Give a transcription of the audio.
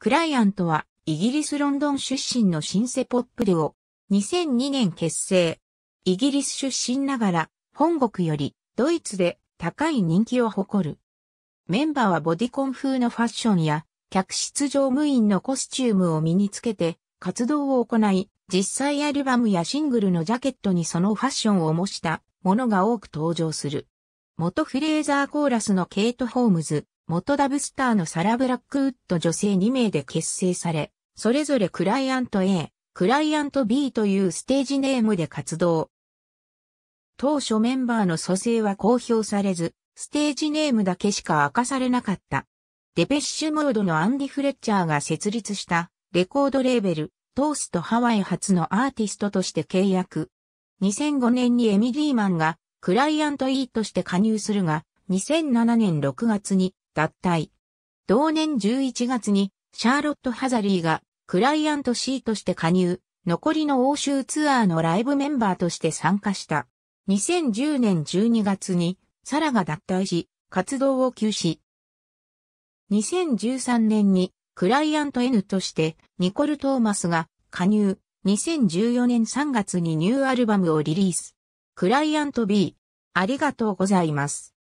クライアントは、イギリス・ロンドン出身のシンセポップデュオ。2002年結成。イギリス出身ながら、本国より、ドイツで高い人気を誇る。メンバーはボディコン風のファッションや、客室乗務員のコスチュームを身につけて、活動を行い、実際アルバムやシングルのジャケットにそのファッションを模したものが多く登場する。元フレーザーコーラスのケイト・ホームズ、元ダブスターのサラ・ブラックウッド女性2名で結成され、それぞれクライアント A、クライアント B というステージネームで活動。当初メンバーの蘇生は公表されず、ステージネームだけしか明かされなかった。デペッシュモードのアンディ・フレッチャーが設立したレコードレーベル、トースとハワイ初のアーティストとして契約。2005年にエミリーマンがクライアント E として加入するが、2007年6月に脱退。同年11月にシャーロット・ハザリーがクライアント C として加入、残りの欧州ツアーのライブメンバーとして参加した。2010年12月にサラが脱退し、活動を休止。2013年にクライアント N としてニコル・トーマスが加入。2014年3月にニューアルバムをリリース。クライアント B、ありがとうございます。